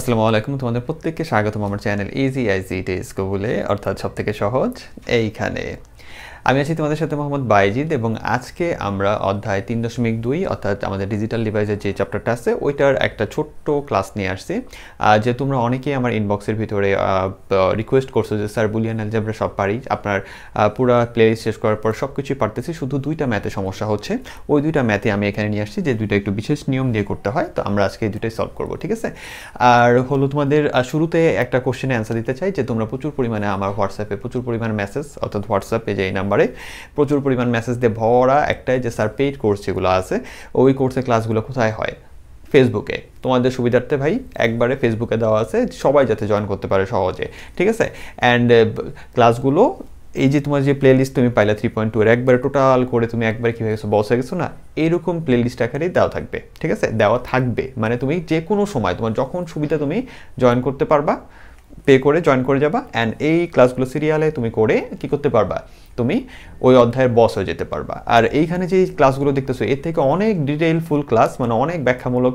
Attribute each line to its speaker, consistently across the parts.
Speaker 1: আসসালামু আলাইকুম তোমাদের প্রত্যেককে স্বাগতম আমার চ্যানেল ইজি আইজি ডেস্ক গুগলে অর্থাৎ সব থেকে সহজ এইখানে আমি আছি তোমাদের সাথে মোহাম্মদ বাইজিদ এবং আজকে আমরা অধ্যায় তিন দশমিক দুই অর্থাৎ আমাদের ডিজিটাল ডিভাইসের যে চ্যাপ্টারটা আছে ওইটার একটা ছোট্ট ক্লাস নিয়ে আসছি যে তোমরা অনেকেই আমার ইনবক্সের ভিতরে রিকোয়েস্ট করছো যে স্যার বুলিয়ান অ্যালজাবরা সব পারি আপনার পুরো প্লেলিস্ট শেষ করার পর সব কিছুই পারতেছি শুধু দুইটা ম্যাথে সমস্যা হচ্ছে ওই দুইটা ম্যাথে আমি এখানে নিয়ে আসছি যে দুইটা একটু বিশেষ নিয়ম দিয়ে করতে হয় তো আমরা আজকে এই দুটাই সলভ করবো ঠিক আছে আর হলো তোমাদের শুরুতে একটা কোশ্চেনে অ্যান্সার দিতে চাই যে তোমরা প্রচুর পরিমাণে আমার হোয়াটসঅ্যাপে প্রচুর পরিমাণে মেসেজ অর্থাৎ হোয়াটসঅ্যাপে যে এই নাম্বার নাম্বারে প্রচুর পরিমাণ মেসেজ দিয়ে ভরা একটাই যে স্যার পেইড কোর্স যেগুলো আছে ওই কোর্সের ক্লাসগুলো কোথায় হয় ফেসবুকে তোমাদের সুবিধার্থে ভাই একবারে ফেসবুকে দেওয়া আছে সবাই যাতে জয়েন করতে পারে সহজে ঠিক আছে অ্যান্ড ক্লাসগুলো uh, এই যে তোমার যে প্লেলিস্ট তুমি পাইলে থ্রি পয়েন্ট টুয়ের একবারে টোটাল করে তুমি একবারে কী হয়ে গেছো বসে গেছো না এরকম প্লেলিস্ট আকারেই দেওয়া থাকবে ঠিক আছে দেওয়া থাকবে মানে তুমি যে কোনো সময় তোমার যখন সুবিধা তুমি জয়েন করতে পারবা পে করে জয়েন করে যাবা অ্যান্ড এই ক্লাসগুলো সিরিয়ালে তুমি করে কি করতে পারবা তুমি ওই অধ্যায়ের বস হয়ে যেতে পারবা আর এইখানে যে ক্লাসগুলো দেখতেছো এর থেকে অনেক ডিটেইল ফুল ক্লাস মানে অনেক ব্যাখ্যামূলক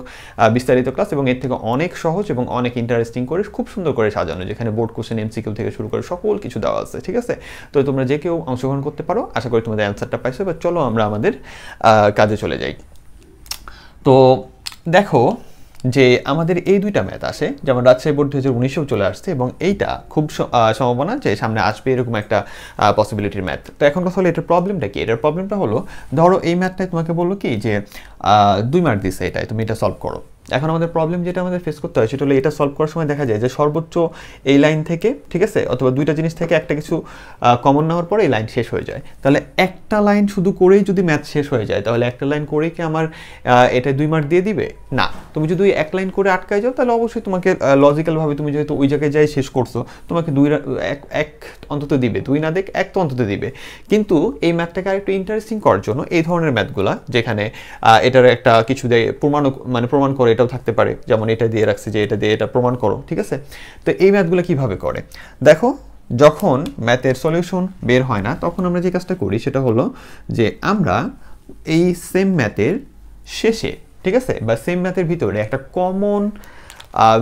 Speaker 1: বিস্তারিত ক্লাস এবং এর থেকে অনেক সহজ এবং অনেক ইন্টারেস্টিং করে খুব সুন্দর করে সাজানো যেখানে বোর্ড কোশ্চেন এমসিকিউ থেকে শুরু করে সকল কিছু দেওয়া আছে ঠিক আছে তো তোমরা যে কেউ অংশগ্রহণ করতে পারো আশা করি তোমাদের অ্যান্সারটা পাইছো এবার চলো আমরা আমাদের কাজে চলে যাই তো দেখো যে আমাদের এই দুইটা ম্যাথ আসে যেমন রাজশাহী বোর্ড দু হাজার উনিশেও চলে আসছে এবং এইটা খুব সম্ভাবনা যে সামনে আসবে এরকম একটা পসিবিলিটির ম্যাথ তো এখন কথা হলো এটার প্রবলেমটা কি এটার প্রবলেমটা হলো ধরো এই ম্যাথটায় তোমাকে বললো কি যে দুই মার্ক দিচ্ছে এটাই তুমি এটা সলভ করো এখন আমাদের প্রবলেম যেটা আমাদের ফেস করতে হয় সেটা হলো এটা সলভ করার সময় দেখা যায় যে সর্বোচ্চ এই লাইন থেকে ঠিক আছে অথবা দুইটা জিনিস থেকে একটা কিছু কমন নেওয়ার পরে এই লাইন শেষ হয়ে যায় তাহলে একটা লাইন শুধু করেই যদি ম্যাথ শেষ হয়ে যায় তাহলে একটা লাইন করেই কি আমার এটা দুই মার্ক দিয়ে দিবে না তুমি যদি এক লাইন করে আটকায় যাও তাহলে অবশ্যই তোমাকে লজিক্যালভাবে তুমি যেহেতু ওই জায়গায় যাই শেষ করছো তোমাকে দুই এক এক অন্তত দিবে দুই না দেখ এক তো অন্তত দিবে কিন্তু এই ম্যাথটাকে আরেকটু ইন্টারেস্টিং করার জন্য এই ধরনের ম্যাথগুলা যেখানে এটার একটা কিছু দেয় প্রমাণ মানে প্রমাণ করে এটাও থাকতে পারে যেমন এটা দিয়ে রাখছে যে এটা দিয়ে এটা প্রমাণ করো ঠিক আছে তো এই ম্যাথগুলো কিভাবে করে দেখো যখন ম্যাথের সলিউশন বের হয় না তখন আমরা যে কাজটা করি সেটা হলো যে আমরা এই সেম ম্যাথের শেষে ঠিক আছে বা সেম ম্যাথের ভিতরে একটা কমন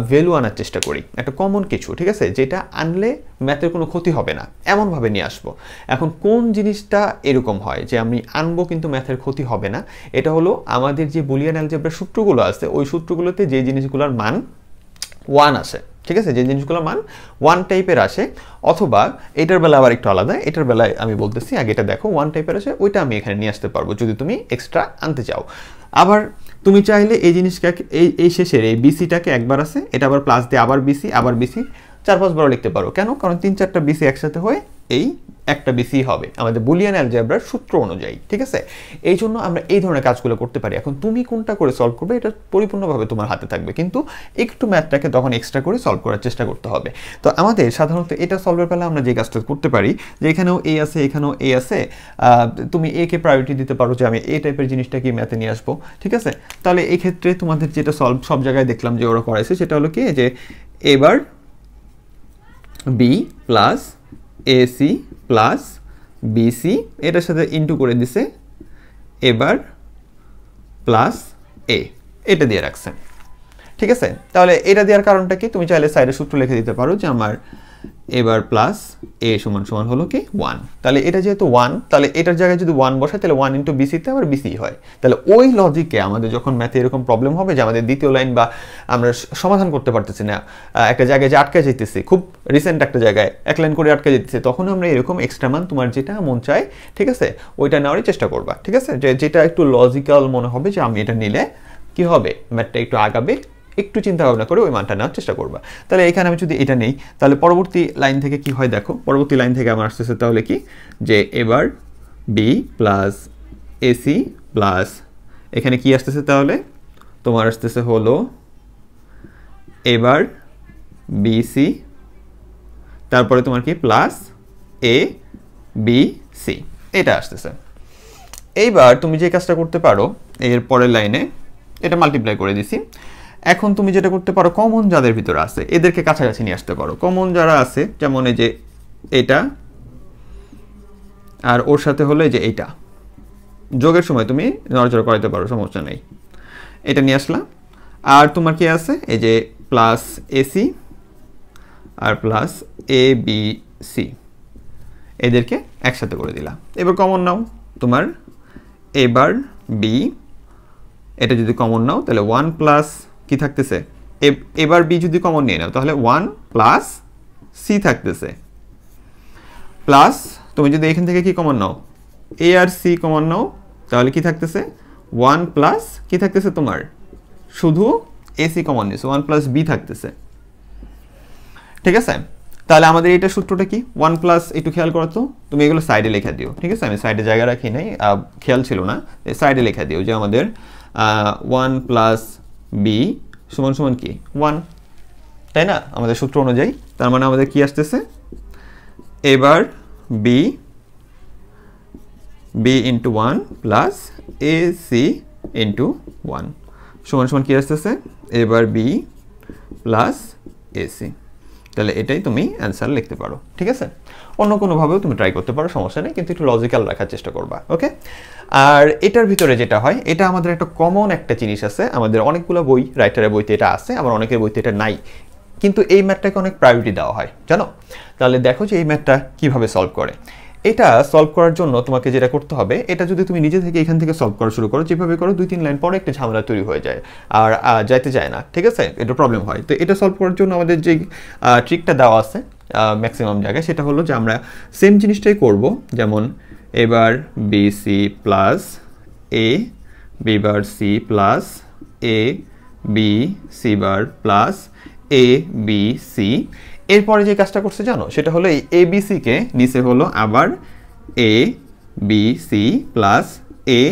Speaker 1: ভ্যালু আনার চেষ্টা করি একটা কমন কিছু ঠিক আছে যেটা আনলে ম্যাথের কোনো ক্ষতি হবে না এমনভাবে নিয়ে আসবো এখন কোন জিনিসটা এরকম হয় যে আমি আনবো কিন্তু ম্যাথের ক্ষতি হবে না এটা হলো আমাদের যে বুলিয়ান অ্যালজেব্রার সূত্রগুলো আছে ওই সূত্রগুলোতে যে জিনিসগুলোর মান ওয়ান আসে ঠিক আছে যে জিনিসগুলোর মান ওয়ান টাইপের আসে অথবা এটার বেলা আবার একটু আলাদা এটার বেলায় আমি বলতেছি আগে এটা দেখো ওয়ান টাইপের আসে ওইটা আমি এখানে নিয়ে আসতে পারবো যদি তুমি এক্সট্রা আনতে চাও আবার তুমি চাইলে এই জিনিসটাকে এই এই শেষের এই বিসিটাকে একবার আছে এটা আবার প্লাস দিয়ে আবার বিসি আবার বিসি চার পাঁচবারও লিখতে পারো কেন কারণ তিন চারটা বিসি একসাথে হয়ে এই একটা বেশি হবে আমাদের বুলিয়ান অ্যালজেব্রার সূত্র অনুযায়ী ঠিক আছে এই জন্য আমরা এই ধরনের কাজগুলো করতে পারি এখন তুমি কোনটা করে সলভ করবে এটা পরিপূর্ণভাবে তোমার হাতে থাকবে কিন্তু একটু ম্যাথটাকে তখন এক্সট্রা করে সলভ করার চেষ্টা করতে হবে তো আমাদের সাধারণত এটা সলভের পেলে আমরা যে কাজটা করতে পারি যে এখানেও এ আছে এখানেও এ আছে তুমি এ কে প্রায়োরিটি দিতে পারো যে আমি এ টাইপের জিনিসটাকে ম্যাথে নিয়ে আসবো ঠিক আছে তাহলে এই ক্ষেত্রে তোমাদের যেটা সলভ সব জায়গায় দেখলাম যে ওরা করাইছে সেটা হলো কি যে এবার B plus AC plus BC এটার সাথে ইন্টু করে দিছে এবার প্লাস এ এটা দিয়ে রাখছেন ঠিক আছে তাহলে এটা দেওয়ার কারণটা কি তুমি চাইলে সাইডের সূত্র লিখে দিতে পারো যে আমার এবার প্লাস এ সমান সমান হলো কি ওয়ান তাহলে এটা যেহেতু ওয়ান তাহলে এটার জায়গায় যদি ওয়ান বসে তাহলে ওয়ান ইন্টু বিসিতে আবার বিসি হয় তাহলে ওই লজিকে আমাদের যখন ম্যাথে এরকম প্রবলেম হবে যে আমাদের দ্বিতীয় লাইন বা আমরা সমাধান করতে পারতেছি না একটা জায়গায় যে আটকে যেতেছি খুব রিসেন্ট একটা জায়গায় এক লাইন করে আটকে যেতেছে তখন আমরা এরকম এক্সট্রা মান তোমার যেটা মন চায় ঠিক আছে ওইটা নেওয়ারই চেষ্টা করবা ঠিক আছে যে যেটা একটু লজিক্যাল মনে হবে যে আমি এটা নিলে কি হবে ম্যাথটা একটু আগাবে একটু চিন্তা ভাবনা করে ওই মানটা নেওয়ার চেষ্টা করবা তাহলে এখানে আমি যদি এটা নেই তাহলে পরবর্তী লাইন থেকে কি হয় দেখো পরবর্তী লাইন থেকে আমার আসতেছে তাহলে কি যে এবার বি প্লাস এসি প্লাস এখানে কি আসতেছে তাহলে তোমার আসতেছে হলো এবার বিসি তারপরে তোমার কি প্লাস এ বি সি এটা আসতেছে এইবার তুমি যে কাজটা করতে পারো এর পরের লাইনে এটা মাল্টিপ্লাই করে দিছি এখন তুমি যেটা করতে পারো কমন যাদের ভিতরে আছে এদেরকে কাছাকাছি নিয়ে আসতে পারো কমন যারা আছে যেমন এই যে এটা আর ওর সাথে হলো যে এইটা যোগের সময় তুমি নজর করাতে পারো সমস্যা নেই এটা নিয়ে আসলাম আর তোমার কি আছে এই যে প্লাস এসি আর প্লাস এ বি সি এদেরকে একসাথে করে দিলাম এবার কমন নাও তোমার এবার বি এটা যদি কমন নাও তাহলে ওয়ান প্লাস কি থাকতেছে এবার বি যদি কমন নিয়ে নাও তাহলে ওয়ান প্লাস সি থাকতেছে প্লাস তুমি যদি এখান থেকে কি কমন নাও এ আর সি কমন নাও তাহলে কি থাকতেছে ওয়ান প্লাস কি থাকতেছে তোমার শুধু এসি কমন নিয়েছে ওয়ান প্লাস বি থাকতেছে ঠিক আছে তাহলে আমাদের এটা সূত্রটা কি ওয়ান প্লাস একটু খেয়াল করতো তুমি এগুলো সাইডে লেখা দিও ঠিক আছে আমি সাইডে জায়গা রাখি নাই খেয়াল ছিল না সাইডে লেখা দিও যে আমাদের ওয়ান প্লাস বি সমান সমান কি ওয়ান তাই না আমাদের সূত্র অনুযায়ী তার মানে আমাদের কি আসতেছে এবার B B into one plus A C into one সমান সমান কি আসতেছে এবার বি প্লাস এসি তাহলে এটাই তুমি অ্যান্সার লিখতে পারো ঠিক আছে অন্য কোনোভাবেও তুমি ট্রাই করতে পারো সমস্যা নেই কিন্তু একটু লজিক্যাল রাখার চেষ্টা করবা ওকে আর এটার ভিতরে যেটা হয় এটা আমাদের একটা কমন একটা জিনিস আছে আমাদের অনেকগুলো বই রাইটারের বইতে এটা আছে আমার অনেকের বইতে এটা নাই কিন্তু এই ম্যাথটাকে অনেক প্রায়োরিটি দেওয়া হয় জানো তাহলে দেখো যে এই ম্যাথটা কীভাবে সলভ করে এটা সলভ করার জন্য তোমাকে যেটা করতে হবে এটা যদি তুমি নিজে থেকে এখান থেকে সলভ করা শুরু করো যেভাবে করো দুই তিন লাইন পরে একটা ঝামেলা তৈরি হয়ে যায় আর যাইতে যায় না ঠিক আছে এটা প্রবলেম হয় তো এটা সলভ করার জন্য আমাদের যে ট্রিকটা দেওয়া আছে ম্যাক্সিমাম জায়গায় সেটা হলো যে আমরা সেম জিনিসটাই করব যেমন এবার B C plus A B bar C plus A B C bar plus A B C এরপরে যে কাজটা করছে জানো সেটা হলো এই এ বিসিকে নিচে হলো আবার A B C plus A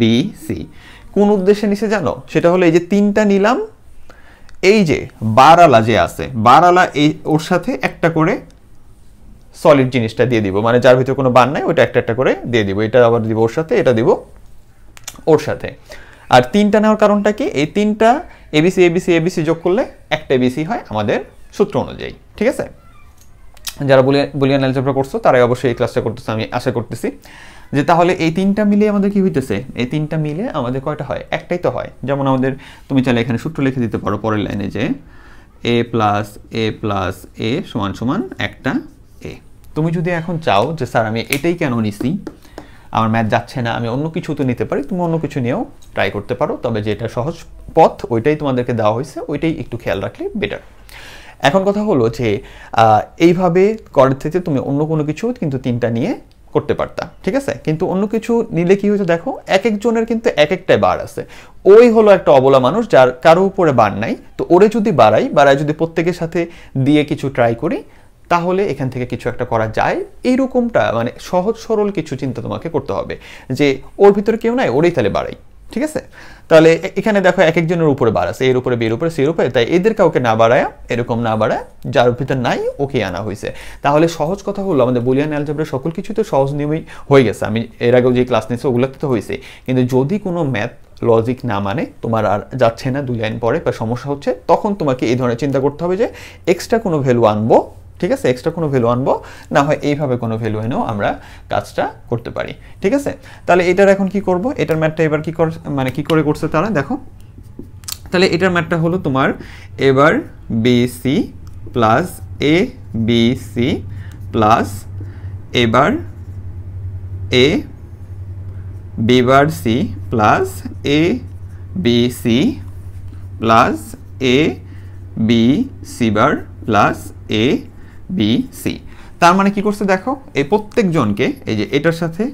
Speaker 1: B C কোন উদ্দেশ্যে নিচে জানো সেটা হলো এই যে তিনটা নিলাম এই যে বারালা যে আছে বারালা এই ওর সাথে একটা করে সলিড জিনিসটা দিয়ে দিব মানে যার ভিতরে কোনো বান নাই ওইটা একটা একটা করে দিয়ে দিব এটা আবার দিব ওর সাথে এটা দিব ওর সাথে আর তিনটা নেওয়ার কারণটা কি এই তিনটা এবিসি এবিসি এবিসি যোগ করলে একটা এবিসি হয় আমাদের সূত্র অনুযায়ী ঠিক আছে যারা বুলিয়ান অ্যালজেব্রা করছো তারাই অবশ্যই এই ক্লাসটা করতেছে আমি আশা করতেছি যে তাহলে এই তিনটা মিলে আমাদের কি হইতেছে এই তিনটা মিলে আমাদের কয়টা হয় একটাই তো হয় যেমন আমাদের তুমি চাইলে এখানে সূত্র লিখে দিতে পারো পরের লাইনে যে এ প্লাস এ প্লাস এ সমান সমান একটা এ তুমি যদি এখন চাও যে স্যার আমি এটাই কেন নিছি আমার ম্যাথ যাচ্ছে না আমি অন্য কিছু তো নিতে পারি তুমি অন্য কিছু নিয়েও ট্রাই করতে পারো তবে যেটা সহজ পথ ওইটাই তোমাদেরকে দেওয়া হয়েছে ওইটাই একটু খেয়াল রাখলে বেটার এখন কথা হলো যে এইভাবে করার থেকে তুমি অন্য কোনো কিছু কিন্তু তিনটা নিয়ে করতে পারতা ঠিক আছে কিন্তু অন্য কিছু নিলে কি হয়েছে দেখো এক একজনের কিন্তু এক একটাই বার আছে ওই হলো একটা অবলা মানুষ যার কারো উপরে বার নাই তো ওরে যদি বাড়াই বাড়ায় যদি প্রত্যেকের সাথে দিয়ে কিছু ট্রাই করি তাহলে এখান থেকে কিছু একটা করা যায় এইরকমটা মানে সহজ সরল কিছু চিন্তা তোমাকে করতে হবে যে ওর ভিতরে কেউ নাই ওরেই তাহলে বাড়াই ঠিক আছে তাহলে এখানে দেখো এক একজনের উপরে বাড়াছে এর উপরে বের উপরে সে উপরে তাই এদের কাউকে না বাড়ায় এরকম না বাড়ায় যার ভিতর নাই ওকে আনা হয়েছে তাহলে সহজ কথা হলো আমাদের বুলিয়ান অ্যালজেব্রা সকল কিছু তো সহজ নিয়মই হয়ে গেছে আমি এর আগেও যে ক্লাস নিয়েছি ওগুলোতে তো হয়েছে কিন্তু যদি কোনো ম্যাথ লজিক না মানে তোমার আর যাচ্ছে না দুই লাইন পরে বা সমস্যা হচ্ছে তখন তোমাকে এই ধরনের চিন্তা করতে হবে যে এক্সট্রা কোনো ভ্যালু আনবো ঠিক আছে এক্সট্রা কোনো ভ্যালু আনবো না হয় এইভাবে কোনো ভ্যালু এনেও আমরা কাজটা করতে পারি ঠিক আছে তাহলে এটার এখন কি করব এটার ম্যাটটা এবার কী মানে কি করে করছে তারা দেখো তাহলে এটার ম্যাটটা হলো তোমার এবার BC plus A BC plus এবার A B bar C plus A BC plus A B C bar plus A B C তার মানে কি করছে দেখো এই প্রত্যেকজনকে এই যে এটার সাথে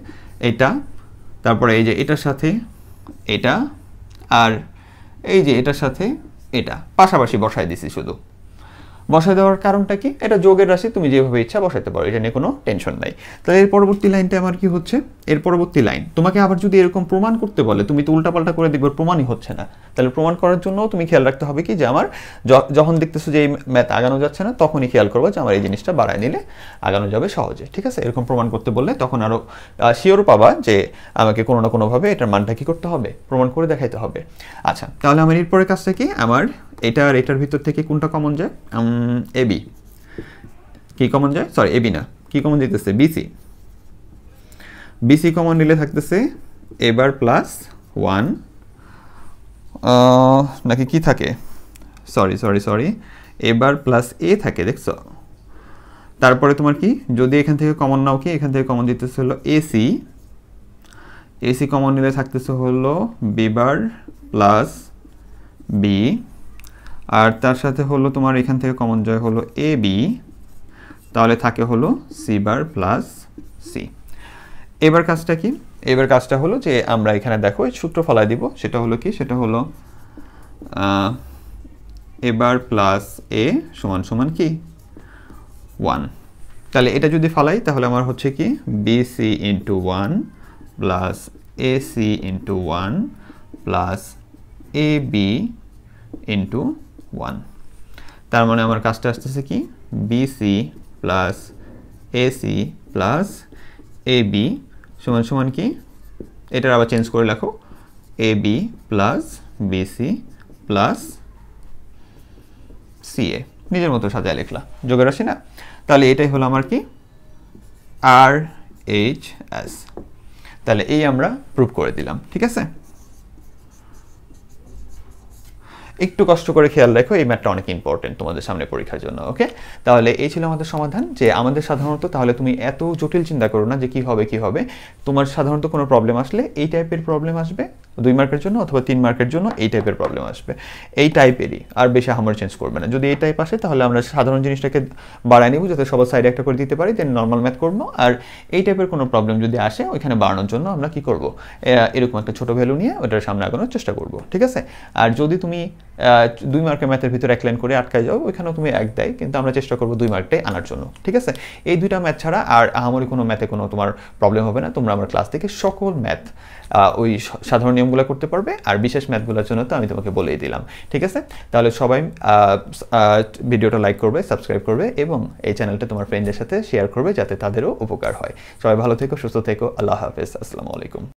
Speaker 1: এটা তারপরে এই যে এটার সাথে এটা আর এই যে এটার সাথে এটা পাশাপাশি বসায় দিছি শুধু বসায় দেওয়ার কারণটা কি এটা যোগের রাশি তুমি যেভাবে ইচ্ছা বসাতে পারো এটা নিয়ে কোনো টেনশন নাই তাহলে এর পরবর্তী লাইনটা আমার কি হচ্ছে এর পরবর্তী লাইন তোমাকে আবার যদি এরকম প্রমাণ করতে বলে তুমি তো উল্টাপাল্টা করে দেখবে প্রমাণই হচ্ছে না তাহলে প্রমাণ করার জন্য তুমি খেয়াল রাখতে হবে কি যে আমার যখন দেখতেছো যে এই ম্যাথ আগানো যাচ্ছে না তখনই খেয়াল করবো যে আমার এই জিনিসটা বাড়ায় নিলে আগানো যাবে সহজে ঠিক আছে এরকম প্রমাণ করতে বললে তখন আরও শিওর পাবা যে আমাকে কোনো না কোনোভাবে এটার মানটা কী করতে হবে প্রমাণ করে দেখাইতে হবে আচ্ছা তাহলে আমার এরপরের কাজটা কি আমার এটা আর এটার ভিতর থেকে কোনটা কমন যায় এ বি কি কমন যায় সরি এ বি না কি কমন দিতেছে বিসি বিসি কমন নিলে থাকতেছে এবার প্লাস ওয়ান নাকি কি থাকে সরি সরি সরি এবার প্লাস এ থাকে দেখছো তারপরে তোমার কি যদি এখান থেকে কমন নাও কি এখান থেকে কমন দিতেছে হলো এসি এসি কমন নিলে থাকতেছে হলো বি বার প্লাস বি আর তার সাথে হলো তোমার এখান থেকে কমন জয় হলো এ বি তাহলে থাকে হলো সি বার প্লাস সি এবার কাজটা কি এবার কাজটা হলো যে আমরা এখানে দেখো সূত্র ফলাই দিব সেটা হলো কি সেটা হলো এবার প্লাস এ সমান সমান কি ওয়ান তাহলে এটা যদি ফালাই তাহলে আমার হচ্ছে কি B C into one plus A C into one plus A B into one তার মানে আমার কাজটা আসতেছে কি BC plus AC plus A B সমান সমান কি এটার আবার চেঞ্জ করে লেখো A B plus BC plus CA নিজের মতো সাজায় লিখলা যোগের রাশি না তাহলে এটাই হলো আমার কি আর এইচ এস তাহলে এই আমরা প্রুভ করে দিলাম ঠিক আছে একটু কষ্ট করে খেয়াল রাখো এই ম্যাথটা অনেক ইম্পর্টেন্ট তোমাদের সামনে পরীক্ষার জন্য ওকে তাহলে এই ছিল আমাদের সমাধান যে আমাদের সাধারণত তাহলে তুমি এত জটিল চিন্তা করো না যে কি হবে কি হবে তোমার সাধারণত কোনো প্রবলেম আসলে এই টাইপের প্রবলেম আসবে দুই মার্কের জন্য অথবা তিন মার্কের জন্য এই টাইপের প্রবলেম আসবে এই টাইপেরই আর বেশি হামার চেঞ্জ করবে না যদি এই টাইপ আসে তাহলে আমরা সাধারণ জিনিসটাকে বাড়ায় নিব যাতে সবার সাইডে একটা করে দিতে পারি দেন নর্মাল ম্যাথ করবো আর এই টাইপের কোনো প্রবলেম যদি আসে ওইখানে বাড়ানোর জন্য আমরা কি করব এরকম একটা ছোটো ভ্যালু নিয়ে ওটার সামনে আগানোর চেষ্টা করব ঠিক আছে আর যদি তুমি দুই মার্কের ম্যাথের ভিতরে এক লাইন করে আটকায় যাও ওইখানেও তুমি এক দেয় কিন্তু আমরা চেষ্টা করবো দুই মার্কটাই আনার জন্য ঠিক আছে এই দুইটা ম্যাথ ছাড়া আর আমারই কোনো ম্যাথে কোনো তোমার প্রবলেম হবে না তোমরা আমার ক্লাস থেকে সকল ম্যাথ ওই সাধারণ নিয়ম নিয়মগুলো করতে পারবে আর বিশেষ ম্যাথগুলোর জন্য তো আমি তোমাকে বলেই দিলাম ঠিক আছে তাহলে সবাই ভিডিওটা লাইক করবে সাবস্ক্রাইব করবে এবং এই চ্যানেলটা তোমার ফ্রেন্ডের সাথে শেয়ার করবে যাতে তাদেরও উপকার হয় সবাই ভালো থেকো সুস্থ থেকো আল্লাহ হাফেজ আসসালামু আলাইকুম